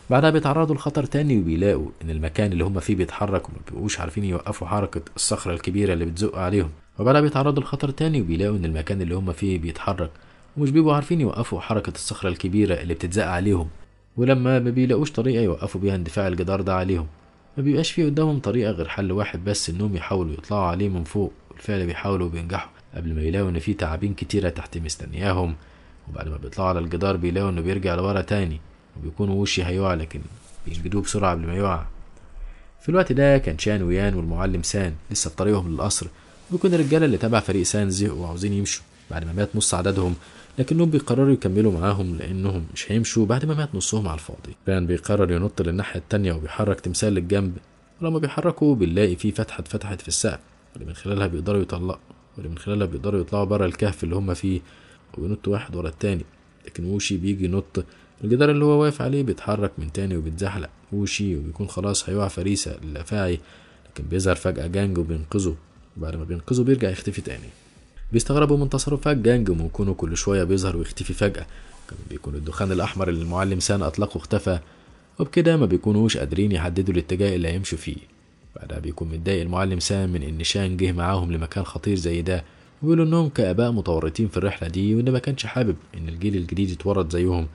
بعدها بيتعرضوا لخطر تاني وبيلاقوا ان المكان اللي هم فيه بيتحرك وما بيبقوش عارفين يوقفوا حركة الصخرة الكبيرة اللي بتزق عليهم وبعدها بيتعرضوا لخطر تاني وبيلاقوا ان المكان اللي هم فيه بيتحرك ومش بيبقوا عارفين يوقفوا حركة الصخرة الكبيرة اللي بتتزق عليهم ولما ما بيلاقوش طريقة يوقفوا بيها اندفاع الجدار ده عليهم ما بيبقاش فيه قدامهم طريقة غير حل واحد بس انهم يحاولوا يطلعوا عليه من فوق بالفعل بيحاولوا وبينجحوا قبل ما يلاقوا ان في تعابين كتيرة تحت مستنياهم وبعد ما بيطلعوا على الجدار بيلاقوا انه بيرجع لورا تاني وبيكونوا وشي هيقع لكن بينجدوه بسرعة قبل ما يقع في الوقت ده كان شان ويان والمعلم سان لسه في طريقهم للقصر وبيكون الرجالة اللي تبع فريق سان زهقوا وعاوزين يمشوا بعد ما مات نص عددهم لكنهم بيقرروا يكملوا معاهم لأنهم مش هيمشوا بعد ما مات نصهم على الفاضي بان بيقرر ينط للناحية التانية وبيحرك تمثال للجنب ولما بيحركوا بنلاقي فيه فتحة اتفتحت في السقف واللي من خلالها بيقدروا يطلقوا واللي من خلالها بيقدروا يطلعوا بره الكهف اللي هما فيه وينطوا واحد ورا التاني لكن ووشي بيجي ينط الجدار اللي هو واقف عليه بيتحرك من تاني وبيتزحلق وشي وبيكون خلاص هيقع فريسة للافاعي لكن بيظهر فجأة جانج وبينقذه وبعد ما بينقذه بيرجع يختفي تاني بيستغربوا من تصرفات جانج وكونه كل شوية بيظهر ويختفي فجأة كان بيكون الدخان الأحمر اللي المعلم سان أطلقه اختفى وبكده ما بيكونوش قادرين يحددوا الاتجاه اللي هيمشوا فيه بعدها بيكون متضايق المعلم سام من إن شان جه معاهم لمكان خطير زي ده وبيقولوا إنهم كآباء متورطين في الرحلة دي وإن ما كانش حابب إن الجيل الجديد يتورط زيهم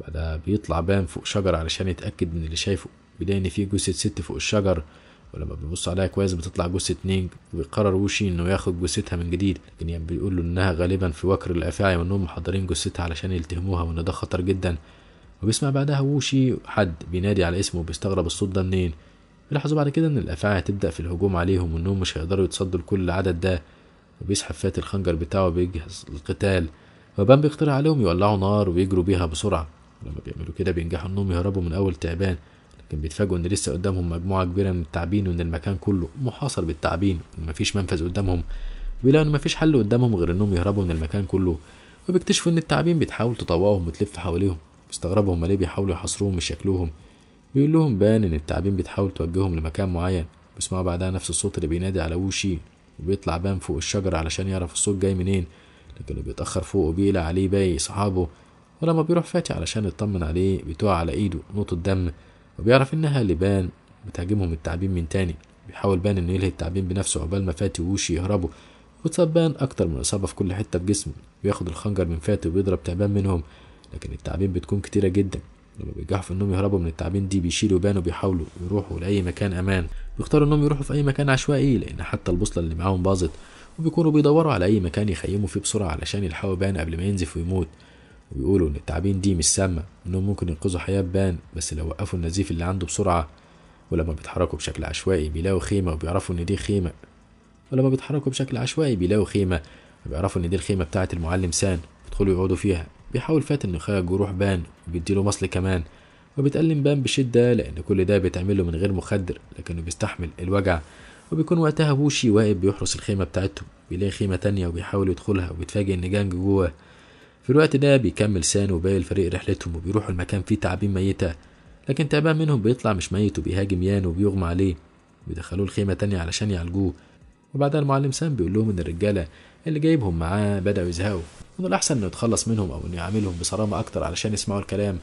بعدها بيطلع بان فوق شجر علشان يتأكد من اللي شايفه بيلاقي إن في جثة ست فوق الشجر ولما بيبص عليها كويس بتطلع جثة نينج وبيقرر وشي إنه ياخد جثتها من جديد لكن يعني بيقول له إنها غالبا في وكر الأفاعي وإنهم محضرين جثتها علشان يلتهموها وإن ده خطر جدا وبيسمع بعدها ووشي حد بينادي على اسمه وبيستغرب الصوت ده منين بيلاحظوا بعد كده إن الأفاعي هتبدأ في الهجوم عليهم وإنهم مش هيقدروا يتصدوا لكل العدد ده وبيسحب فات الخنجر بتاعه وبيجهز القتال وبان بيقترح عليهم يولعوا نار ويجروا بيها بسرعة لما بيعملوا كده بينجحوا انهم يهربوا من اول تعبان لكن بيتفاجئوا ان لسه قدامهم مجموعه كبيره من التعبين وان المكان كله محاصر بالتعبين وان مفيش منفذ قدامهم بيلاقوا ان مفيش حل قدامهم غير انهم يهربوا من المكان كله وبيكتشفوا ان التعابين بتحاول تطوقهم وتلف حواليهم بيستغربوا هما ليه بيحاولوا يحاصروهم مش شكلهم بيقول لهم بان ان التعابين بتحاول توجههم لمكان معين بيسمعوا بعدها نفس الصوت اللي بينادي على ووشي وبيطلع بان فوق الشجرة علشان يعرف الصوت جاي منين لكنه بيتأخر فوق وبيقلع عليه باقي صحابه ولما بيروح فاتي علشان يطمن عليه بتقع على ايده نقطة دم وبيعرف انها لبان بتهاجمهم التعبين من تاني بيحاول بان انه يلهي التعبين بنفسه عقبال ما فاتي ووشي يهربوا وتصاب بان اكتر من اصابة في كل حتة في جسمه بياخد الخنجر من فاتي وبيضرب تعبان منهم لكن التعبين بتكون كتيرة جدا لما بينجحوا في انهم يهربوا من التعبين دي بيشيلوا بان وبيحاولوا يروحوا لاي مكان امان بيختاروا انهم يروحوا في اي مكان عشوائي لان حتى البوصلة اللي معاهم باظت وبيكونوا بيدوروا على اي مكان يخيموا فيه بسرعة علشان يلحقوا بان قبل ما ينزف ويموت وبيقولوا ان التعابين دي مش سامه انهم ممكن ينقذوا حياه بان بس لو وقفوا النزيف اللي عنده بسرعه ولما بيتحركوا بشكل عشوائي بيلاقوا خيمه وبيعرفوا ان دي خيمه ولما بيتحركوا بشكل عشوائي بيلاقوا خيمه وبيعرفوا ان دي الخيمه بتاعه المعلم سان بيدخلوا يقعدوا فيها بيحاول فاتن يخرج جروح بان وبيديله مصل كمان وبيتألم بان بشدة لأن كل ده بيتعمله من غير مخدر لكنه بيستحمل الوجع وبيكون وقتها بوشي واقف بيحرس الخيمة بتاعتهم بيلاقي خيمة تانية وبيحاول يدخلها وبيتفاجئ إن جانج جوه في الوقت ده بيكمل سان وباقي الفريق رحلتهم وبيروحوا المكان فيه تعابين ميتة لكن تعبان منهم بيطلع مش ميت وبيهاجم يان وبيغمى عليه بيدخلوه الخيمة تانية علشان يعالجوه وبعدها المعلم سان بيقول لهم إن الرجالة اللي جايبهم معاه بدأوا يزهقوا وإن الأحسن إنه يتخلص منهم أو إنه يعاملهم بصرامة أكتر علشان يسمعوا الكلام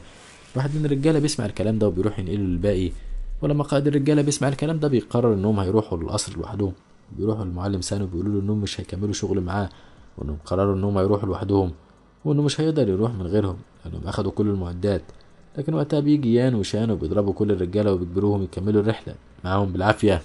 واحد من الرجالة بيسمع الكلام ده وبيروح ينقله للباقي ولما قائد الرجالة بيسمع الكلام ده بيقرر إنهم هيروحوا للقصر لوحدهم بيروحوا للمعلم سان وبيقولوا له إنهم مش هيكملوا شغل معاه وإنهم قرروا إنهم هيروحوا لوحدهم وإنه مش هيقدر يروح من غيرهم لأنهم أخدوا كل المعدات لكن وقتها بيجي يان وشان وبيضربوا كل الرجالة وبيجبروهم يكملوا الرحلة معاهم بالعافية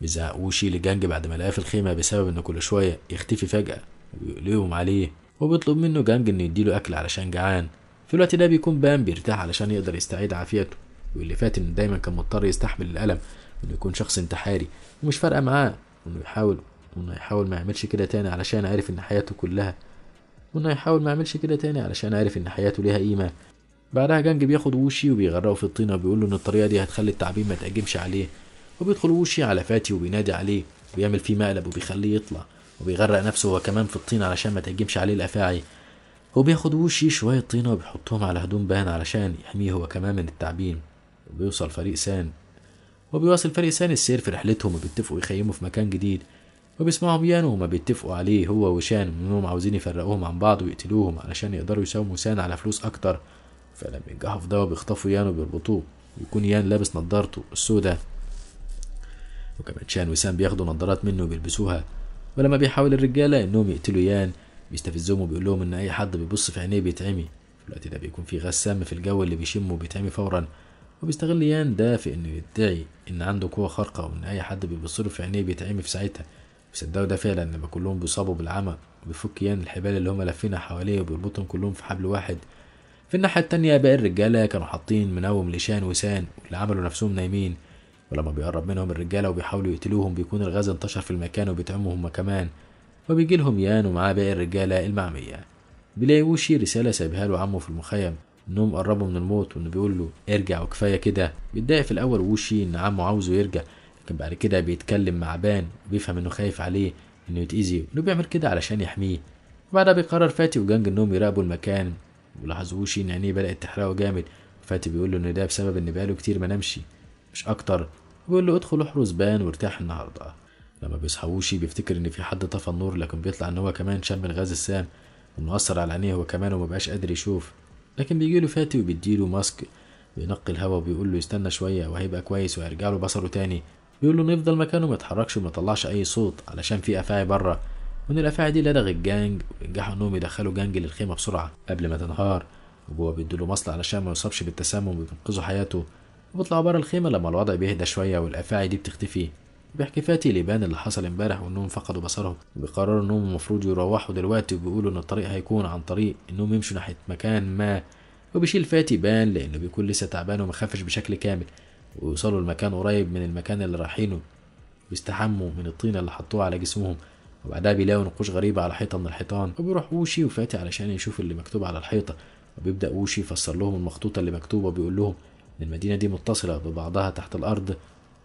بيزعق وشي لجانج بعد ما لقاه في الخيمة بسبب إنه كل شوية يختفي فجأة وبيقلبهم عليه وبيطلب منه جانج إنه يديله أكل علشان جعان في الوقت ده بيكون بام بيرتاح علشان يقدر يستعيد عافيته واللي فات إنه دايما كان مضطر يستحمل الألم إنه يكون شخص انتحاري ومش فارقة معاه وإنه يحاول وإنه يحاول ما يعملش كده تاني علشان عارف إن حياته كلها وانه يحاول ما يعملش كده تاني علشان عارف ان حياته ليها قيمه بعدها جانج بياخد ووشي وبيغرقه في الطينه وبيقول له ان الطريقه دي هتخلي التعبين ما تأجمش عليه وبيدخل ووشي على فاتي وبينادي عليه وبيعمل فيه مقلب وبيخليه يطلع وبيغرق نفسه هو كمان في الطين علشان ما تهجمش عليه الافاعي وبياخد ووشي شوية طينة وبيحطهم على هدوم بان علشان يحميه هو كمان من التعبين وبيوصل فريق سان وبيواصل فريق سان السير في رحلتهم وبيتفقوا يخيموا في مكان جديد وبيسمعهم يانو وما بيتفقوا عليه هو وشان انهم عاوزين يفرقوهم عن بعض ويقتلوهم علشان يقدروا يساوموا سان على فلوس اكتر فلما ينجحوا في ده بيخطفوا يان وبيربطوه ويكون يان لابس نضارته السوداء وكمان شان وسام بياخدوا نضارات منه وبيلبسوها ولما بيحاول الرجاله انهم يقتلوا يان بيستفزهم وبيقول لهم ان اي حد بيبص في عينيه بيتعمي في الوقت ده بيكون في غاز سام في الجو اللي بيشمه وبيتعمي فورا وبيستغل يان ده في انه يدعي ان عنده قوه خارقه وان اي حد بيبص له في عينيه بيتعمي في ساعتها بيصدقوا ده فعلا لما كلهم بيصابوا بالعمى وبيفك يان الحبال اللي هم لافينها حواليه وبيربطهم كلهم في حبل واحد في الناحية التانية باقي الرجالة كانوا حاطين منوم لشان وسان واللي عملوا نفسهم نايمين ولما بيقرب منهم الرجالة وبيحاولوا يقتلوهم بيكون الغاز انتشر في المكان وبيتعموا هما كمان وبيجي لهم يان ومعاه باقي الرجالة المعمية بيلاقيوشي رسالة سايبها له عمه في المخيم انهم قربوا من الموت وانه بيقول له ارجع وكفايه كده بيتضايق في الاول ووشي ان عمه عاوزه يرجع لكن بعد كده بيتكلم مع بان وبيفهم انه خايف عليه انه يتأذي وانه بيعمل كده علشان يحميه وبعدها بيقرر فاتي وجانج انهم يراقبوا المكان ولاحظوه ان عينيه بدأت تحرقه جامد فاتي بيقول له ان ده بسبب ان بقاله كتير ما نمشي مش اكتر بيقول له ادخل احرس بان وارتاح النهارده لما بيصحوشي بيفتكر ان في حد طفى النور لكن بيطلع ان هو كمان شم الغاز السام وانه اثر على عينيه هو كمان ومبقاش قادر يشوف لكن بيجيله فاتي وبيديله ماسك بينقي الهوا وبيقول له يستنى شويه وهيبقى كويس وهيرجع له بصره تاني بيقول له انه يفضل مكانه ما يتحركش وما يطلعش اي صوت علشان في افاعي بره وان الافاعي دي لدغ الجانج ونجحوا انهم يدخلوا جانج للخيمه بسرعه قبل ما تنهار وجوه بيدوله مصل علشان ما يصابش بالتسمم وينقذوا حياته وبيطلعوا بره الخيمه لما الوضع بيهدى شويه والافاعي دي بتختفي بيحكي فاتي لبان اللي حصل امبارح وانهم فقدوا بصرهم بيقرروا انهم المفروض يروحوا دلوقتي وبيقولوا ان الطريق هيكون عن طريق انهم يمشوا ناحيه مكان ما وبيشيل فاتي بان لانه بيكون لسه تعبان ومخفش بشكل كامل ويوصلوا المكان قريب من المكان اللي رايحينه بيستحموا من الطينة اللي حطوها على جسمهم وبعدها بيلاقوا نقوش غريبة على حيطة من الحيطان وبيروح ووشي وفاتي علشان يشوف اللي مكتوب على الحيطة وبيبدأ ووشي يفسر لهم المخطوطة اللي مكتوبة وبيقول لهم إن المدينة دي متصلة ببعضها تحت الأرض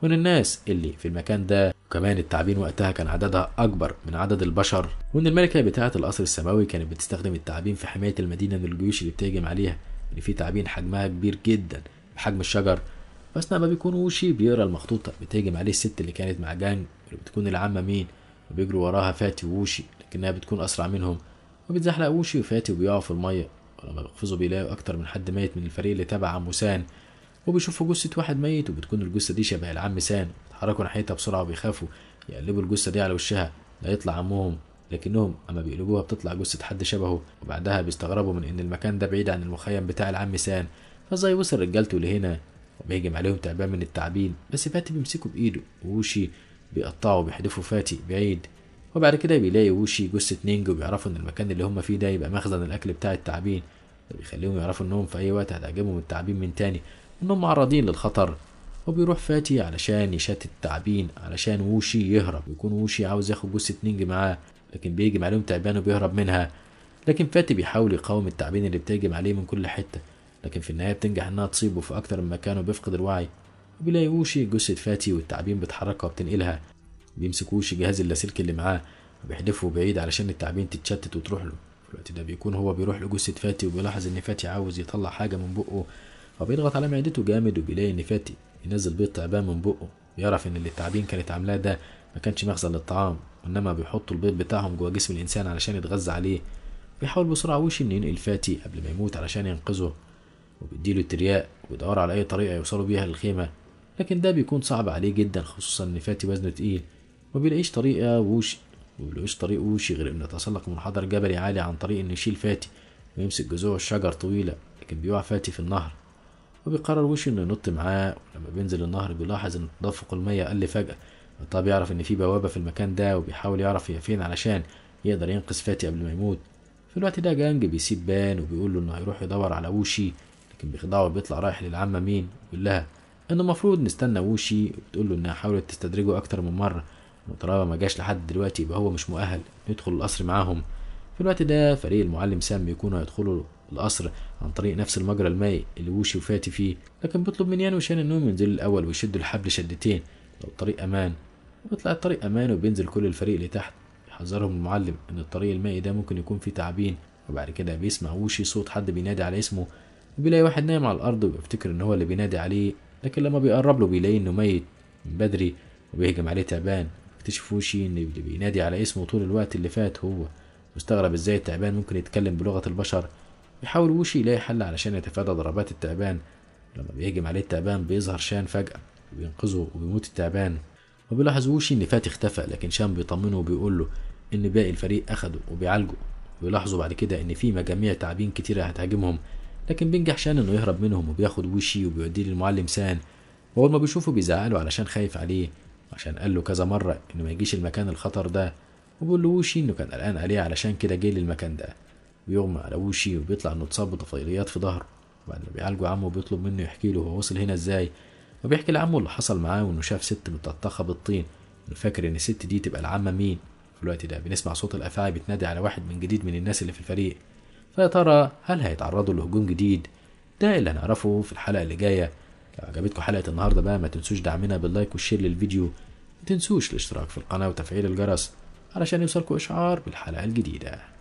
وإن الناس اللي في المكان ده وكمان التعابين وقتها كان عددها أكبر من عدد البشر وإن الملكة بتاعة القصر السماوي كانت بتستخدم التعابين في حماية المدينة من الجيوش اللي بتهجم عليها إن يعني في تعابين حجمها كبير جدا بحجم الشجر فاثناء نعم، ما بيكون وشي بيقرا المخطوطه بتهجم عليه الست اللي كانت مع جانج اللي بتكون العمه مين وبيجروا وراها فاتي ووشي لكنها بتكون اسرع منهم وبيتزحلق ووشي وفاتي وبيقعوا في الميه ولما بيقفزوا بيلاقوا اكتر من حد ميت من الفريق اللي تبع عمو سان وبيشوفوا جثه واحد ميت وبتكون الجثه دي شبه العم سان بيتحركوا ناحيتها بسرعه وبيخافوا يقلبوا الجثه دي على وشها لا يطلع عمهم لكنهم اما بيقلبوها بتطلع جثه حد شبهه وبعدها بيستغربوا من ان المكان ده بعيد عن المخيم بتاع العم سان فازاي وصل رجالته لهنا بيهجم عليهم تعبان من التعبين بس فاتي بيمسكه بإيده ووشي بيقطعه وبيحدفه فاتي بعيد وبعد كده بيلاقي ووشي جثة نينجو بيعرفوا إن المكان اللي هما فيه ده يبقى مخزن الأكل بتاع التعبين وبيخليهم بيخليهم يعرفوا إنهم في أي وقت هتعجبهم التعبين من تاني إنهم معرضين للخطر وبيروح فاتي علشان يشتت التعبين علشان ووشي يهرب ويكون ووشي عاوز ياخد جثة نينجو معاه لكن بيجي عليهم تعبان وبيهرب منها لكن فاتي بيحاول يقاوم التعبين اللي بتهجم عليه من كل حتة لكن في النهاية بتنجح إنها تصيبه في أكتر من مكان وبيفقد الوعي وبيلاقي أوشي جثة فاتي والتعابين بتحركها وبتنقلها أوشي جهاز اللاسلكي اللي معاه وبيحدفه بعيد علشان التعابين تتشتت وتروح له في الوقت ده بيكون هو بيروح لجثة فاتي وبيلاحظ إن فاتي عاوز يطلع حاجة من بقه فبيضغط على معدته جامد وبيلاقي إن فاتي ينزل بيض تعبان من بقه بيعرف إن اللي التعابين كانت عاملاه ده ما كانش مخزن للطعام وإنما بيحطوا البيض بتاعهم جوه جسم الإنسان علشان يتغذى عليه بيحاول بسرعة وشي إنه ينقل فاتي قبل ما يموت علشان ينقذه وبيديله ترياق ويدور على أي طريقة يوصلوا بيها للخيمة لكن ده بيكون صعب عليه جدا خصوصا إن فاتي وزنه تقيل ومبيلاقيش طريقة ووش مبيلاقيش طريق ووشي غير إنه يتسلق منحدر جبلي عالي عن طريق إنه يشيل فاتي ويمسك جذوع الشجر طويلة لكن بيقع فاتي في النهر وبيقرر وش انه ينط معاه ولما بينزل النهر بيلاحظ ان تدفق المية قل فجأة طب بيعرف ان في بوابة في المكان ده وبيحاول يعرف هي فين علشان يقدر ينقذ فاتي قبل ما يموت في الوقت ده جانج بيسيب بان وبيقول له انه هيروح يدور على ووشي لكن بيخدعه وبيطلع رايح للعمه مين يقول لها انه المفروض نستنى ووشي وبتقول له انها حاولت تستدرجه اكتر من مره وطالما ما جاش لحد دلوقتي يبقى هو مش مؤهل يدخل القصر معاهم في الوقت ده فريق المعلم سام بيكونوا هيدخلوا القصر عن طريق نفس المجرى المائي اللي ووشي وفاتي فيه لكن بيطلب من يان وشان انهم ينزلوا الاول ويشدوا الحبل شدتين لو الطريق امان وبيطلع الطريق امان وبينزل كل الفريق لتحت يحذرهم المعلم ان الطريق المائي ده ممكن يكون فيه تعابين وبعد كده بيسمع ووشي صوت حد بينادي على اسمه بيلاقي واحد نايم على الأرض وبيفتكر إن هو اللي بينادي عليه لكن لما بيقرب له بيلاقيه إنه ميت من بدري وبيهجم عليه تعبان اكتشفوا وشي إن اللي بينادي على اسمه طول الوقت اللي فات هو مستغرب إزاي التعبان ممكن يتكلم بلغة البشر بيحاول وشي يلاقي حل علشان يتفادى ضربات التعبان لما بيهجم عليه التعبان بيظهر شان فجأة وبينقذه وبيموت التعبان وبيلاحظ وشي إن فاتي اختفى لكن شان بيطمنه وبيقول له إن باقي الفريق أخده وبيعالجه ويلاحظوا بعد كده إن في مجاميع تعابين كتيرة هتهاجمهم لكن بينجح شان انه يهرب منهم وبياخد وشي وبيوديه للمعلم سان واول ما بيشوفه بيزعله علشان خايف عليه عشان قال له كذا مرة انه ما يجيش المكان الخطر ده وبيقول له وشي انه كان قلقان عليه علشان كده جه للمكان ده بيغمى على وشي وبيطلع انه اتصاب بطفيليات في ظهره بعد ما بيعالجه عمه بيطلب منه يحكي له هو وصل هنا ازاي وبيحكي لعمه اللي حصل معاه وانه شاف ست متلطخه بالطين انه فاكر ان الست دي تبقى العمه مين في الوقت ده بنسمع صوت الافاعي بتنادي على واحد من جديد من الناس اللي في الفريق فيا ترى هل هيتعرضوا لهجوم جديد ده اللي هنعرفه في الحلقه اللي جايه لو عجبتكم حلقه النهارده بقى ما تنسوش دعمنا باللايك والشير للفيديو ما تنسوش الاشتراك في القناه وتفعيل الجرس علشان يوصلكوا اشعار بالحلقه الجديده